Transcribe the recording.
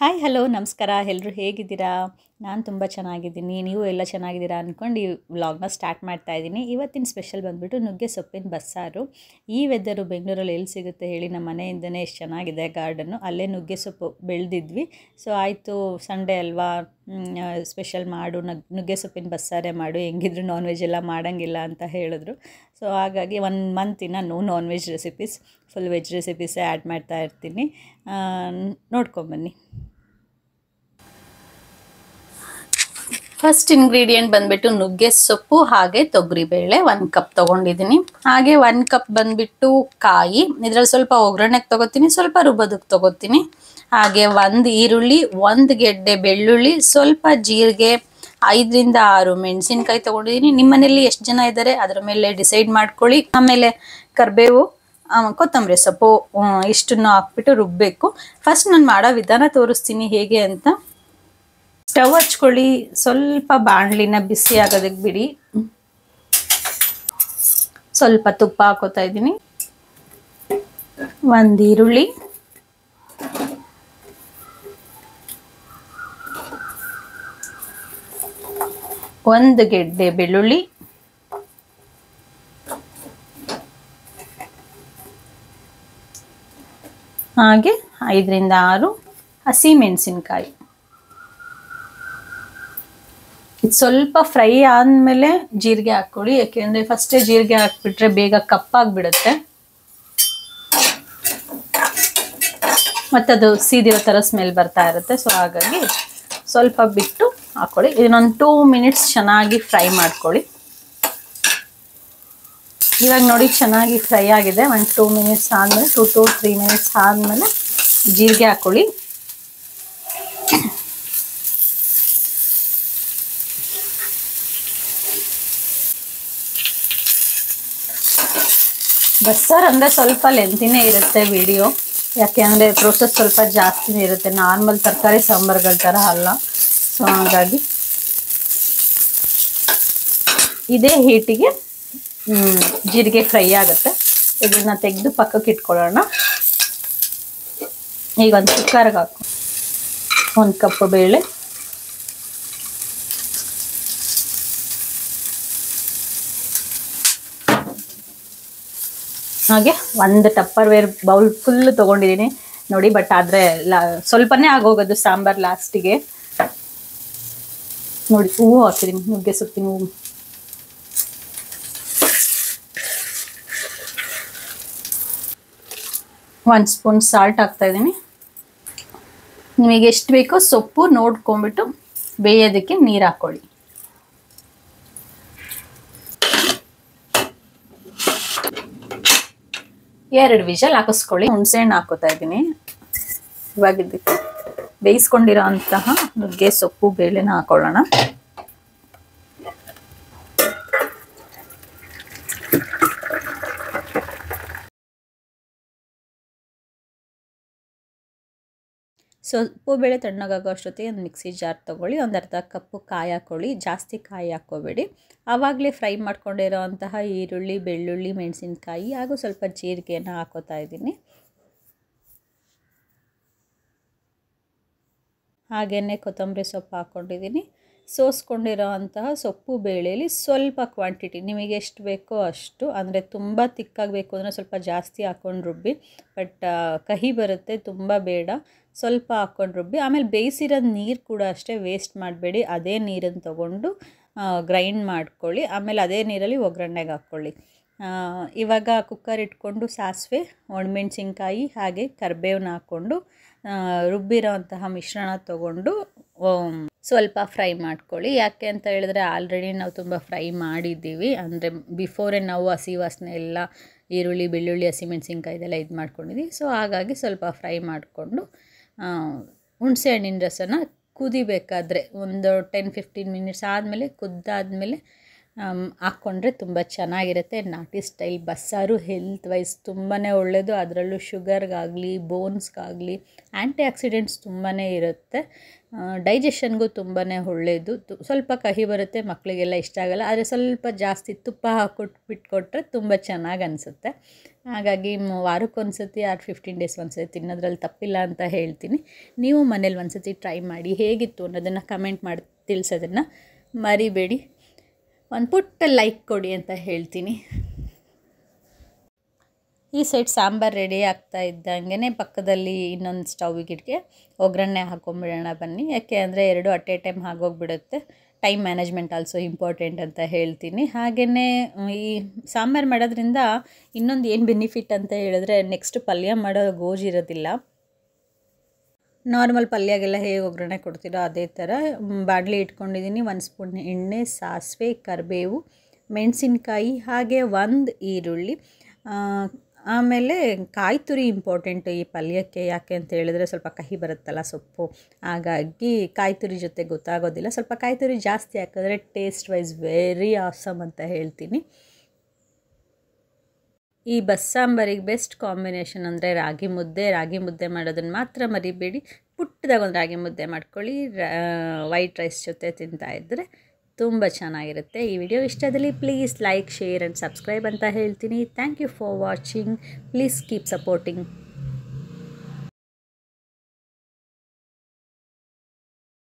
hi hello ನಮಸ್ಕಾರ ಎಲ್ಲರೂ ಹೇಗಿದ್ದೀರಾ ನಾನು ತುಂಬ ಚೆನ್ನಾಗಿದ್ದೀನಿ ನೀವು ಎಲ್ಲ ಚೆನ್ನಾಗಿದ್ದೀರಾ ಅಂದ್ಕೊಂಡು ಈ ವ್ಲಾಗ್ನ ಸ್ಟಾರ್ಟ್ ಮಾಡ್ತಾ ಇದ್ದೀನಿ ಇವತ್ತಿನ ಸ್ಪೆಷಲ್ ಬಂದುಬಿಟ್ಟು ನುಗ್ಗೆ ಸೊಪ್ಪಿನ ಬಸ್ಸಾರು ಈ ವೆದರು ಬೆಂಗಳೂರಲ್ಲಿ ಎಲ್ಲಿ ಸಿಗುತ್ತೆ ಹೇಳಿ ನಮ್ಮ ಮನೆಯಿಂದನೇ ಎಷ್ಟು ಚೆನ್ನಾಗಿದೆ ಗಾರ್ಡನ್ನು ಅಲ್ಲೇ ನುಗ್ಗೆ ಸೊಪ್ಪು ಬೆಳೆದಿದ್ವಿ ಸೊ ಆಯಿತು ಸಂಡೇ ಅಲ್ವಾ ಸ್ಪೆಷಲ್ ಮಾಡು ನಗ್ ನುಗ್ಗೆ ಸೊಪ್ಪಿನ ಬಸ್ಸಾರೇ ಮಾಡು ಹೆಂಗಿದ್ರು ನಾನ್ ವೆಜ್ ಎಲ್ಲ ಮಾಡೋಂಗಿಲ್ಲ ಅಂತ ಹೇಳಿದ್ರು ಸೊ ಹಾಗಾಗಿ ಒನ್ ಮಂತಿನ no non veg recipes full veg ರೆಸಿಪೀಸೇ ಆ್ಯಡ್ ಮಾಡ್ತಾ ಇರ್ತೀನಿ ನೋಡ್ಕೊಂಬನ್ನಿ ಫಸ್ಟ್ ಇಂಗ್ರೀಡಿಯೆಂಟ್ ಬಂದ್ಬಿಟ್ಟು ನುಗ್ಗೆ ಸೊಪ್ಪು ಹಾಗೆ ತೊಗರಿಬೇಳೆ ಒಂದು ಕಪ್ ತಗೊಂಡಿದ್ದೀನಿ ಹಾಗೆ ಒಂದು ಕಪ್ ಬಂದ್ಬಿಟ್ಟು ಕಾಯಿ ಇದ್ರಲ್ಲಿ ಸ್ವಲ್ಪ ಒಗ್ಗರಣೆಗೆ ತಗೋತೀನಿ ಸ್ವಲ್ಪ ರುಬ್ಬೋದಕ್ಕೆ ತಗೋತೀನಿ ಹಾಗೆ ಒಂದು ಈರುಳ್ಳಿ ಒಂದು ಗೆಡ್ಡೆ ಬೆಳ್ಳುಳ್ಳಿ ಸ್ವಲ್ಪ ಜೀರಿಗೆ ಐದರಿಂದ ಆರು ಮೆಣಸಿನ್ಕಾಯಿ ತೊಗೊಂಡಿದ್ದೀನಿ ನಿಮ್ಮನೇಲಿ ಎಷ್ಟು ಜನ ಇದ್ದಾರೆ ಅದರ ಮೇಲೆ ಡಿಸೈಡ್ ಮಾಡ್ಕೊಳ್ಳಿ ಆಮೇಲೆ ಕರಿಬೇವು ಕೊತ್ತಂಬರಿ ಸೊಪ್ಪು ಇಷ್ಟನ್ನು ಹಾಕ್ಬಿಟ್ಟು ರುಬ್ಬಬೇಕು ಫಸ್ಟ್ ನಾನು ಮಾಡೋ ವಿಧಾನ ತೋರಿಸ್ತೀನಿ ಹೇಗೆ ಅಂತ ಸ್ಟವ್ ಹಚ್ಕೊಳ್ಳಿ ಸ್ವಲ್ಪ ಬಾಣಲಿನ ಬಿಸಿ ಆಗೋದಕ್ಕೆ ಬಿಡಿ ಸ್ವಲ್ಪ ತುಪ್ಪ ಹಾಕೋತಾ ಇದ್ದೀನಿ ಒಂದು ಈರುಳ್ಳಿ ಒಂದು ಗೆಡ್ಡೆ ಬೆಳ್ಳುಳ್ಳಿ ಹಾಗೆ ಐದರಿಂದ ಆರು ಹಸಿಮೆಣಸಿನ್ಕಾಯಿ ಸ್ವಲ್ಪ ಫ್ರೈ ಆದಮೇಲೆ ಜೀರಿಗೆ ಹಾಕ್ಕೊಳ್ಳಿ ಯಾಕೆಂದರೆ ಫಸ್ಟೇ ಜೀರಿಗೆ ಹಾಕ್ಬಿಟ್ರೆ ಬೇಗ ಕಪ್ಪಾಗ್ಬಿಡುತ್ತೆ ಮತ್ತದು ಅದು ಸೀದಿರೋ ಥರ ಸ್ಮೆಲ್ ಬರ್ತಾ ಇರುತ್ತೆ ಸೊ ಹಾಗಾಗಿ ಸ್ವಲ್ಪ ಬಿಟ್ಟು ಹಾಕ್ಕೊಳ್ಳಿ ಇದನ್ನೊಂದು ಟೂ ಮಿನಿಟ್ಸ್ ಚೆನ್ನಾಗಿ ಫ್ರೈ ಮಾಡ್ಕೊಳ್ಳಿ ಇವಾಗ ನೋಡಿ ಚೆನ್ನಾಗಿ ಫ್ರೈ ಆಗಿದೆ ಒಂದು ಟೂ ಮಿನಿಟ್ಸ್ ಆದಮೇಲೆ ಟೂ ಟು ತ್ರೀ ಮಿನಿಟ್ಸ್ ಆದಮೇಲೆ ಜೀರಿಗೆ ಹಾಕೊಳ್ಳಿ ಬಸ್ಸಾರು ಅಂದರೆ ಸ್ವಲ್ಪ ಲೆಂತಿನೇ ಇರುತ್ತೆ ವಿಡಿಯೋ ಯಾಕೆ ಅಂದರೆ ಪ್ರೋಸೆಸ್ ಸ್ವಲ್ಪ ಜಾಸ್ತಿನೇ ಇರುತ್ತೆ ನಾರ್ಮಲ್ ತರಕಾರಿ ಸಾಂಬಾರುಗಳ ಥರ ಅಲ್ಲ ಸೊ ಹಾಗಾಗಿ ಇದೇ ಹೀಟಿಗೆ ಜೀರಿಗೆ ಫ್ರೈ ಆಗುತ್ತೆ ಇದನ್ನು ತೆಗೆದು ಪಕ್ಕಕ್ಕೆ ಇಟ್ಕೊಳ್ಳೋಣ ಈಗ ಒಂದು ಕುಕ್ಕರ್ಗೆ ಹಾಕು ಒಂದು ಕಪ್ಪು ಬೇಳೆ ಹಾಗೆ ಒಂದು ಟಪ್ಪರ್ ವೇರ್ ಬೌಲ್ ಫುಲ್ ತೊಗೊಂಡಿದ್ದೀನಿ ನೋಡಿ ಬಟ್ ಆದರೆ ಲಾ ಸ್ವಲ್ಪನೇ ಆಗೋಗೋದು ಸಾಂಬಾರು ಲಾಸ್ಟಿಗೆ ನೋಡಿ ಹೂವು ಹಾಕಿದ್ದೀನಿ ನುಗ್ಗೆ ಸುತ್ತೀನಿ ಹೂವು ಒನ್ ಸ್ಪೂನ್ ಸಾಲ್ಟ್ ಇದ್ದೀನಿ ನಿಮಗೆ ಎಷ್ಟು ಬೇಕೋ ಸೊಪ್ಪು ನೋಡ್ಕೊಂಬಿಟ್ಟು ಬೇಯೋದಕ್ಕೆ ನೀರು ಹಾಕ್ಕೊಳ್ಳಿ ಎರಡು ವಿಷಲ್ ಹಾಕಿಸ್ಕೊಳ್ಳಿ ಹಣ್ಣು ಹಾಕೋತಾ ಇದ್ದೀನಿ ಇವಾಗಿದ್ದಕ್ಕೆ ಬೇಯಿಸ್ಕೊಂಡಿರೋ ಅಂತಹ ನುಗ್ಗೆ ಸೊಪ್ಪು ಬೇಳೆನ ಹಾಕೊಳ್ಳೋಣ ಸ್ವಲ್ಪ ಬೆಳೆ ತಣ್ಣಗಾಗೋ ಅಷ್ಟೊತ್ತಿಗೆ ಒಂದು ಮಿಕ್ಸಿ ಜಾರ್ ತೊಗೊಳ್ಳಿ ಒಂದು ಅರ್ಧ ಕಪ್ಪು ಕಾಯಿ ಹಾಕ್ಕೊಳ್ಳಿ ಜಾಸ್ತಿ ಕಾಯಿ ಹಾಕ್ಕೋಬೇಡಿ ಆವಾಗಲೇ ಫ್ರೈ ಮಾಡ್ಕೊಂಡಿರೋ ಅಂತಹ ಈರುಳ್ಳಿ ಬೆಳ್ಳುಳ್ಳಿ ಮೆಣಸಿನ್ಕಾಯಿ ಹಾಗೂ ಸ್ವಲ್ಪ ಜೀರಿಗೆಯನ್ನು ಹಾಕೋತಾ ಇದ್ದೀನಿ ಹಾಗೆಯೇ ಕೊತ್ತಂಬರಿ ಸೊಪ್ಪು ಹಾಕ್ಕೊಂಡಿದ್ದೀನಿ ಸೋಸ್ಕೊಂಡಿರೋ ಅಂತಹ ಸೊಪ್ಪು ಬೇಳೆಯಲ್ಲಿ ಸ್ವಲ್ಪ ಕ್ವಾಂಟಿಟಿ ನಿಮಗೆ ಎಷ್ಟು ಬೇಕೋ ಅಷ್ಟು ಅಂದರೆ ತುಂಬ ತಿಕ್ಕಾಗಬೇಕು ಅಂದರೆ ಸ್ವಲ್ಪ ಜಾಸ್ತಿ ಹಾಕ್ಕೊಂಡು ರುಬ್ಬಿ ಬಟ್ ಕಹಿ ಬರುತ್ತೆ ತುಂಬ ಬೇಡ ಸ್ವಲ್ಪ ಹಾಕ್ಕೊಂಡು ರುಬ್ಬಿ ಆಮೇಲೆ ಬೇಯಿಸಿರೋದು ನೀರು ಕೂಡ ಅಷ್ಟೇ ವೇಸ್ಟ್ ಮಾಡಬೇಡಿ ಅದೇ ನೀರನ್ನು ತೊಗೊಂಡು ಗ್ರೈಂಡ್ ಮಾಡ್ಕೊಳ್ಳಿ ಆಮೇಲೆ ಅದೇ ನೀರಲ್ಲಿ ಒಗ್ಗರಣೆಗೆ ಹಾಕ್ಕೊಳ್ಳಿ ಇವಾಗ ಕುಕ್ಕರ್ ಇಟ್ಕೊಂಡು ಸಾಸಿವೆ ಒಣಮೆಣ್ಸಿನ್ಕಾಯಿ ಹಾಗೆ ಕರಿಬೇವನ್ನ ಹಾಕ್ಕೊಂಡು ರುಬ್ಬಿರೋಂತಹ ಮಿಶ್ರಣ ತಗೊಂಡು ಸ್ವಲ್ಪ ಫ್ರೈ ಮಾಡ್ಕೊಳ್ಳಿ ಯಾಕೆ ಅಂತ ಹೇಳಿದ್ರೆ ಆಲ್ರೆಡಿ ನಾವು ತುಂಬ ಫ್ರೈ ಮಾಡಿದ್ದೀವಿ ಅಂದರೆ ಬಿಫೋರೇ ನಾವು ಹಸಿ ವಾಸನೆ ಎಲ್ಲ ಈರುಳ್ಳಿ ಬೆಳ್ಳುಳ್ಳಿ ಹಸಿಮೆಣಸಿನ್ಕಾಯಿ ಇದೆಲ್ಲ ಇದು ಮಾಡ್ಕೊಂಡಿದ್ದೀವಿ ಸೊ ಹಾಗಾಗಿ ಸ್ವಲ್ಪ ಫ್ರೈ ಮಾಡಿಕೊಂಡು ಹುಣಸೆ ಹಣ್ಣಿನ ರಸನ ಕುದಿಬೇಕಾದ್ರೆ ಒಂದು ಟೆನ್ ಫಿಫ್ಟೀನ್ ಮಿನಿಟ್ಸ್ ಆದಮೇಲೆ ಕುದ್ದಾದಮೇಲೆ ಹಾಕ್ಕೊಂಡ್ರೆ ತುಂಬ ಚೆನ್ನಾಗಿರುತ್ತೆ ನಾಟಿ ಸ್ಟೈಲ್ ಬಸ್ಸಾರು ಹೆಲ್ತ್ ವೈಸ್ ತುಂಬಾ ಒಳ್ಳೆಯದು ಅದರಲ್ಲೂ ಶುಗರ್ಗಾಗಲಿ ಬೋನ್ಸ್ಗಾಗಲಿ ಆ್ಯಂಟಿ ಆಕ್ಸಿಡೆಂಟ್ಸ್ ತುಂಬಾ ಇರುತ್ತೆ ಡೈಜೆಷನ್ಗೂ ತುಂಬಾ ಒಳ್ಳೆಯದು ಸ್ವಲ್ಪ ಕಹಿ ಬರುತ್ತೆ ಮಕ್ಕಳಿಗೆಲ್ಲ ಇಷ್ಟ ಆಗಲ್ಲ ಆದರೆ ಸ್ವಲ್ಪ ಜಾಸ್ತಿ ತುಪ್ಪ ಹಾಕ್ಕೊಟ್ಟು ಬಿಟ್ಕೊಟ್ರೆ ತುಂಬ ಚೆನ್ನಾಗಿ ಅನಿಸುತ್ತೆ ಹಾಗಾಗಿ ವಾರಕ್ಕೊಂದ್ಸತಿ ಆರ್ ಫಿಫ್ಟೀನ್ ಡೇಸ್ ಒಂದ್ಸತಿ ತಿನ್ನೋದ್ರಲ್ಲಿ ತಪ್ಪಿಲ್ಲ ಅಂತ ಹೇಳ್ತೀನಿ ನೀವು ಮನೇಲಿ ಒಂದ್ಸತಿ ಟ್ರೈ ಮಾಡಿ ಹೇಗಿತ್ತು ಅನ್ನೋದನ್ನು ಕಮೆಂಟ್ ಮಾಡಿ ತಿಳಿಸೋದನ್ನು ಮರಿಬೇಡಿ ಒಂದು ಪುಟ್ಟ ಲೈಕ್ ಕೊಡಿ ಅಂತ ಹೇಳ್ತೀನಿ ಈ ಸೈಡ್ ಸಾಂಬಾರು ರೆಡಿ ಆಗ್ತಾ ಇದ್ದಂಗೆ ಪಕ್ಕದಲ್ಲಿ ಇನ್ನೊಂದು ಸ್ಟವ್ ಗಿಟ್ಗೆ ಒಗ್ಗರಣೆ ಹಾಕೊಂಡ್ಬಿಡೋಣ ಬನ್ನಿ ಯಾಕೆ ಅಂದರೆ ಎರಡು ಅಟ್ ಎ ಟೈಮ್ ಆಗೋಗ್ಬಿಡುತ್ತೆ ಟೈಮ್ ಮ್ಯಾನೇಜ್ಮೆಂಟ್ ಆಲ್ಸೋ ಇಂಪಾರ್ಟೆಂಟ್ ಅಂತ ಹೇಳ್ತೀನಿ ಹಾಗೆಯೇ ಈ ಸಾಂಬಾರು ಮಾಡೋದ್ರಿಂದ ಇನ್ನೊಂದು ಏನು ಬೆನಿಫಿಟ್ ಅಂತ ಹೇಳಿದ್ರೆ ನೆಕ್ಸ್ಟ್ ಪಲ್ಯ ಮಾಡೋ ಗೋಜಿರೋದಿಲ್ಲ ನಾರ್ಮಲ್ ಪಲ್ಯಗೆಲ್ಲ ಹೇಗೆ ಒಗ್ಗರಣೆ ಕೊಡ್ತೀರೋ ಅದೇ ಥರ ಬಾಡ್ಲಿ ಇಟ್ಕೊಂಡಿದ್ದೀನಿ ಒಂದು ಸ್ಪೂನ್ ಎಣ್ಣೆ ಸಾಸಿವೆ ಕರಿಬೇವು ಮೆಣಸಿನ್ಕಾಯಿ ಹಾಗೆ ಒಂದು ಈರುಳ್ಳಿ ಆಮೇಲೆ ಕಾಯಿ ತುರಿ ಇಂಪಾರ್ಟೆಂಟ್ ಈ ಪಲ್ಯಕ್ಕೆ ಯಾಕೆ ಅಂತ ಹೇಳಿದ್ರೆ ಸ್ವಲ್ಪ ಕಹಿ ಬರುತ್ತಲ್ಲ ಸೊಪ್ಪು ಹಾಗಾಗಿ ಕಾಯಿ ತುರಿ ಜೊತೆ ಗೊತ್ತಾಗೋದಿಲ್ಲ ಸ್ವಲ್ಪ ಕಾಯಿ ತುರಿ ಜಾಸ್ತಿ ಹಾಕಿದ್ರೆ ಟೇಸ್ಟ್ ವೈಸ್ ವೆರಿ ಆಸಮ್ ಅಂತ ಹೇಳ್ತೀನಿ ಈ ಬಸ್ಸಾಂಬಾರಿಗೆ ಬೆಸ್ಟ್ ಕಾಂಬಿನೇಷನ್ ಅಂದರೆ ರಾಗಿ ಮುದ್ದೆ ರಾಗಿ ಮುದ್ದೆ ಮಾಡೋದನ್ನು ಮಾತ್ರ ಮರಿಬೇಡಿ ಪುಟ್ಟದಾಗ ಒಂದು ರಾಗಿ ಮುದ್ದೆ ಮಾಡ್ಕೊಳ್ಳಿ ವೈಟ್ ರೈಸ್ ಜೊತೆ ತಿಂತಾಯಿದ್ರೆ ತುಂಬ ಚೆನ್ನಾಗಿರುತ್ತೆ ಈ ವಿಡಿಯೋ ಇಷ್ಟದಲ್ಲಿ please like share and subscribe ಅಂತ ಹೇಳ್ತೀನಿ thank you for watching please keep supporting